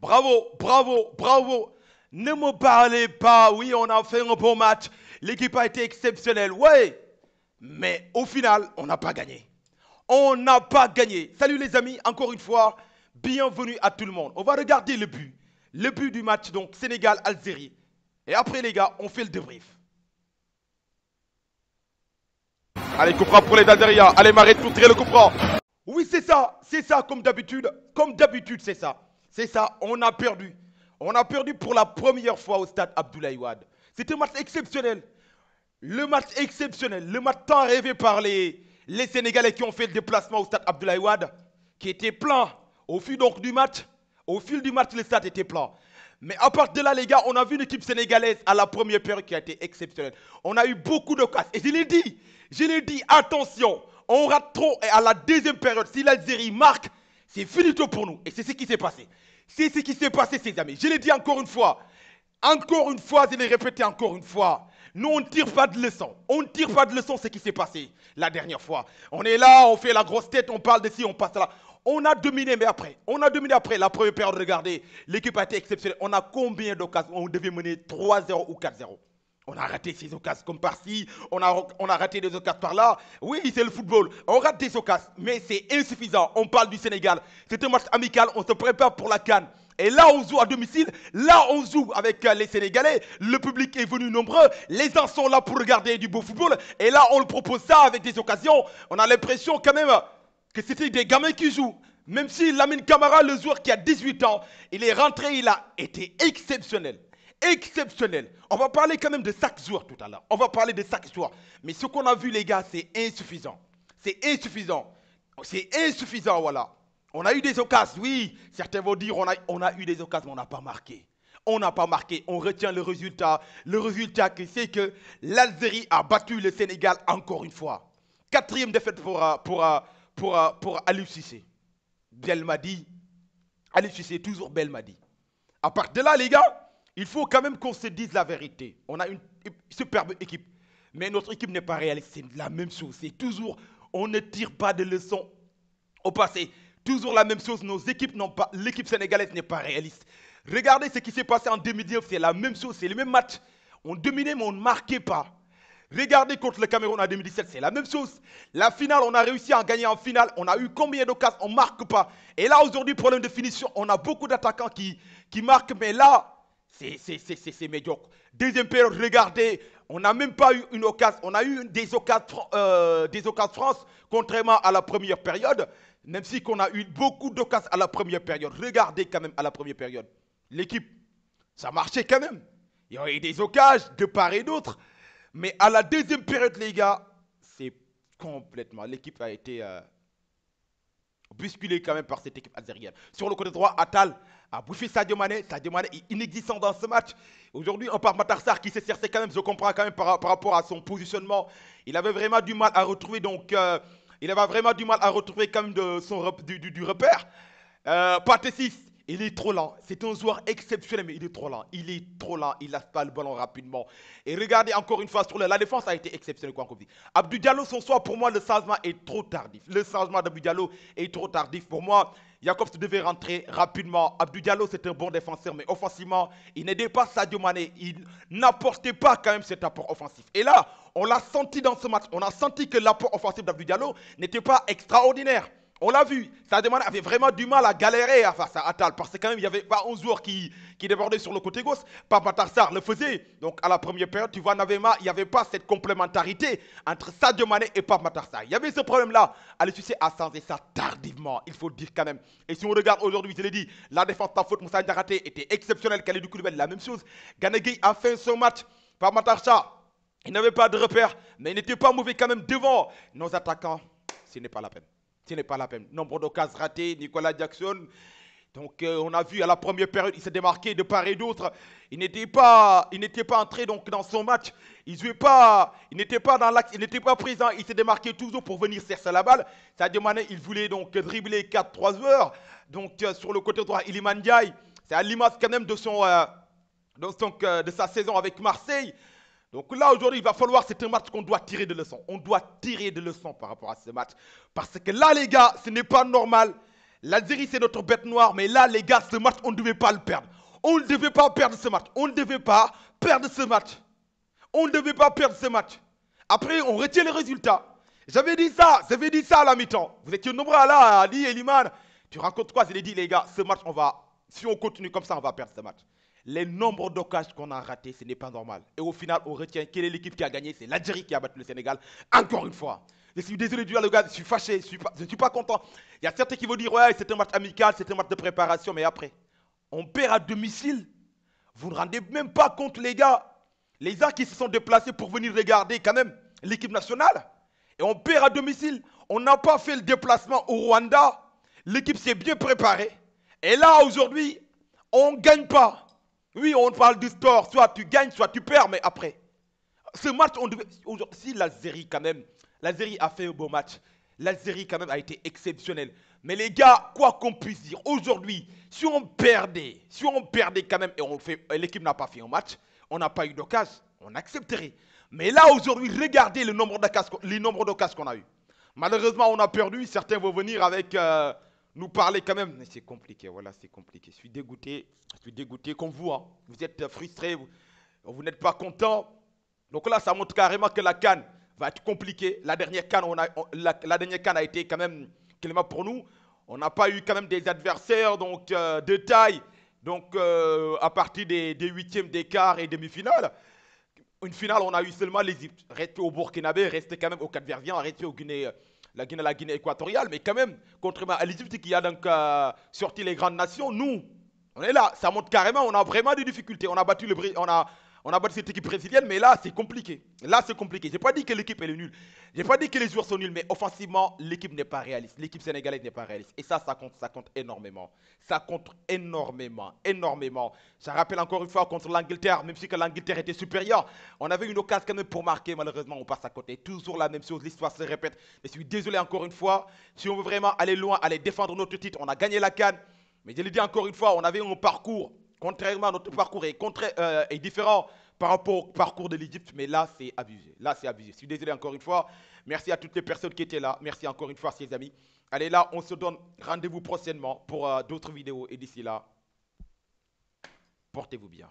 Bravo, bravo, bravo. Ne me parlez pas, oui, on a fait un bon match, l'équipe a été exceptionnelle, oui. Mais au final, on n'a pas gagné. On n'a pas gagné. Salut les amis, encore une fois, bienvenue à tout le monde. On va regarder le but. Le but du match, donc, Sénégal-Algérie. Et après, les gars, on fait le debrief. Allez, coupera pour les d'Algérie. Allez, Marais, tout tirer le coupera, Oui, c'est ça, c'est ça, comme d'habitude. Comme d'habitude, c'est ça. C'est ça, on a perdu. On a perdu pour la première fois au stade Abdoulaye Wade. C'était un match exceptionnel. Le match exceptionnel, le match tant rêvé par les, Sénégalais qui ont fait le déplacement au stade Abdoulaye Wade, qui était plein. Au fil donc du match, au fil du match, le stade était plein. Mais à part de là, les gars, on a vu une équipe sénégalaise à la première période qui a été exceptionnelle. On a eu beaucoup de casses. Et je l'ai dit, je l'ai dit, attention, on rate trop. Et à la deuxième période, si l'Algérie marque, c'est finito pour nous. Et c'est ce qui s'est passé. C'est ce qui s'est passé, ces amis. Je l'ai dit encore une fois. Encore une fois, je l'ai répété encore une fois. Nous, on ne tire pas de leçon. On ne tire pas de leçon ce qui s'est passé la dernière fois. On est là, on fait la grosse tête, on parle de ci, on passe là. On a dominé, mais après, on a dominé après. La première période, regardez, l'équipe a été exceptionnelle. On a combien d'occasions On devait mener 3-0 ou 4-0. On a raté ces occasions comme par-ci, on a, on a raté des occasions par-là. Oui, c'est le football. On rate des occasions, mais c'est insuffisant. On parle du Sénégal. C'est un match amical, on se prépare pour la Cannes. Et là, on joue à domicile. Là, on joue avec euh, les Sénégalais. Le public est venu nombreux. Les gens sont là pour regarder du beau football. Et là, on le propose ça avec des occasions. On a l'impression quand même que c'était des gamins qui jouent. Même si Lamine Camara, le joueur qui a 18 ans, il est rentré, il a été exceptionnel exceptionnel. On va parler quand même de chaque jour tout à l'heure. On va parler de chaque joueur. Mais ce qu'on a vu, les gars, c'est insuffisant. C'est insuffisant. C'est insuffisant, voilà. On a eu des occasions, oui. Certains vont dire, on a, on a eu des occasions, mais on n'a pas marqué. On n'a pas marqué. On retient le résultat. Le résultat, c'est que l'Algérie a battu le Sénégal encore une fois. Quatrième défaite pour, euh, pour, euh, pour, euh, pour, dit Belmadi. Alif Sissé, toujours Belmadi. À part de là, les gars, il faut quand même qu'on se dise la vérité. On a une superbe équipe. Mais notre équipe n'est pas réaliste. C'est la même chose. C'est toujours, on ne tire pas de leçons au passé. Toujours la même chose. Nos équipes n'ont pas, l'équipe sénégalaise n'est pas réaliste. Regardez ce qui s'est passé en 2019. C'est la même chose. C'est le même match. On dominait, mais on ne marquait pas. Regardez contre le Cameroun en 2017, c'est la même chose. La finale, on a réussi à en gagner en finale. On a eu combien d'occasions On ne marque pas. Et là, aujourd'hui, problème de finition. On a beaucoup d'attaquants qui, qui marquent, mais là, c'est médiocre. Deuxième période, regardez, on n'a même pas eu une occasion. On a eu euh, des occasions, France, contrairement à la première période. Même si on a eu beaucoup d'occasions à la première période. Regardez quand même à la première période. L'équipe, ça marchait quand même. Il y a eu des occasions de part et d'autre. Mais à la deuxième période, les gars, c'est complètement. L'équipe a été euh, Bousculé quand même par cette équipe azérienne Sur le côté droit, Atal a bouffé Sadio Mané. Sadio Mané est inexistant dans ce match. Aujourd'hui, on part Matarsar qui s'est cercé quand même, je comprends quand même par, rapport à son positionnement. Il avait vraiment du mal à retrouver, donc, euh, il avait vraiment du mal à retrouver quand même de, son, du, repère. Euh, il est trop lent. C'est un joueur exceptionnel, mais il est trop lent. Il est trop lent. Il n'a pas le ballon rapidement. Et regardez encore une fois sur la défense a été exceptionnelle. Abdou Diallo, son soir, pour moi, le changement est trop tardif. Le changement d'Abdou Diallo est trop tardif. Pour moi, Jacobs devait rentrer rapidement. Abdou Diallo, c'est un bon défenseur, mais offensivement, il n'aidait pas Sadio Mané. Il n'apportait pas quand même cet apport offensif. Et là, on l'a senti dans ce match. On a senti que l'apport offensif d'Abdou Diallo n'était pas extraordinaire. On l'a vu, demande avait vraiment du mal à galérer à face à Atal parce que quand même il n'y avait pas 11 joueurs qui, débordaient sur le côté gauche. Papa Matarsar, le faisait. Donc à la première période, tu vois Navema, il n'y avait pas cette complémentarité entre Sadio Mané et Papa Matarsar. Il y avait ce problème-là. Allez, tu sais, à et ça tardivement, il faut dire quand même. Et si on regarde aujourd'hui, je l'ai dit, la défense ta faute, Moussa raté, était exceptionnelle. de Koulibaly, la même chose. Ganegui a fait son match. Papa Matarsar, il n'avait pas de repère, mais il n'était pas mauvais quand même devant nos attaquants. Ce n'est pas la peine ce n'est pas la peine. Nombre d'occasions ratées, Nicolas Jackson. Donc euh, on a vu à la première période, il s'est démarqué de part et d'autre. Il n'était pas, il n'était pas entré donc dans son match. Il n'était pas, il n'était pas dans il n'était pas présent. Il s'est démarqué toujours pour venir chercher la balle. Ça demandait, il voulait donc dribbler 4-3 heures. Donc euh, sur le côté droit, Iliman C'est à l'image quand même de son, euh, de sa saison avec Marseille. Donc là, aujourd'hui, il va falloir, c'est un match qu'on doit tirer de leçons. On doit tirer de leçons par rapport à ce match. Parce que là, les gars, ce n'est pas normal. L'Algérie, c'est notre bête noire. Mais là, les gars, ce match, on ne devait pas le perdre. On ne devait pas perdre ce match. On ne devait pas perdre ce match. On ne devait pas perdre ce match. Après, on retient les résultats. J'avais dit ça, j'avais dit ça à la mi-temps. Vous étiez nombreux à là, Ali et Liman. Tu racontes quoi Je l'ai dit, les gars, ce match, on va. Si on continue comme ça, on va perdre ce match les nombres d'occasions qu'on a ratées, ce n'est pas normal. Et au final, on retient quelle est l'équipe qui a gagné C'est l'Algérie qui a battu le Sénégal, encore une fois. Je suis désolé du je suis fâché, je suis pas, suis pas content. Il y a certains qui vont dire, ouais, c'est un match amical, c'est un match de préparation, mais après, on perd à domicile. Vous ne rendez même pas compte, les gars. Les gars qui se sont déplacés pour venir regarder quand même l'équipe nationale. Et on perd à domicile. On n'a pas fait le déplacement au Rwanda. L'équipe s'est bien préparée. Et là, aujourd'hui, on ne gagne pas. Oui, on parle du sport. Soit tu gagnes, soit tu perds, mais après. Ce match, on devait. Si l'Algérie, quand même, l'Algérie a fait un beau match. L'Algérie, quand même, a été exceptionnelle. Mais les gars, quoi qu'on puisse dire, aujourd'hui, si on perdait, si on perdait quand même, et on l'équipe n'a pas fait un match, on n'a pas eu d'occasion, on accepterait. Mais là, aujourd'hui, regardez le nombre d'occasions qu'on a eu. Malheureusement, on a perdu. Certains vont venir avec. Euh, nous parler quand même. C'est compliqué, voilà, c'est compliqué. Je suis dégoûté, je suis dégoûté comme vous. Hein. Vous êtes euh, frustré, vous, vous n'êtes pas content. Donc là, ça montre carrément que la canne va être compliquée. La dernière canne, on a, la, dernière canne a été quand même clément pour nous. On n'a pas eu quand même des adversaires donc, euh, de taille. Donc euh, à partir des, huitièmes, des quarts et demi finale, Une finale, on a eu seulement l'Égypte. Restez au Burkina Faso, restez quand même au Cap-Verdien, au Guinée la Guinée, la Guinée équatoriale, mais quand même, contrairement à l'Égypte qui a donc euh, sorti les grandes nations, nous, on est là. Ça montre carrément, on a vraiment des difficultés. On a battu le, on a on a battu cette équipe brésilienne, mais là, c'est compliqué. Là, c'est compliqué. n'ai pas dit que l'équipe, est nulle. Je n'ai pas dit que les joueurs sont nuls, mais offensivement, l'équipe n'est pas réaliste. L'équipe sénégalaise n'est pas réaliste. Et ça, ça compte, ça compte énormément. Ça compte énormément, énormément. Ça rappelle encore une fois contre l'Angleterre, même si l'Angleterre était supérieure. On avait une occasion quand pour marquer, malheureusement, on passe à côté. Toujours la même chose, l'histoire se répète. Mais je suis désolé encore une fois. Si on veut vraiment aller loin, aller défendre notre titre, on a gagné la canne. Mais je le dis encore une fois, on avait un parcours contrairement à notre parcours, euh, est, différent par rapport au parcours de l'Égypte, mais là, c'est abusé. Là, c'est abusé. Je suis désolé encore une fois. Merci à toutes les personnes qui étaient là. Merci encore une fois, ces amis. Allez, là, on se donne rendez-vous prochainement pour euh, d'autres vidéos. Et d'ici là, portez-vous bien.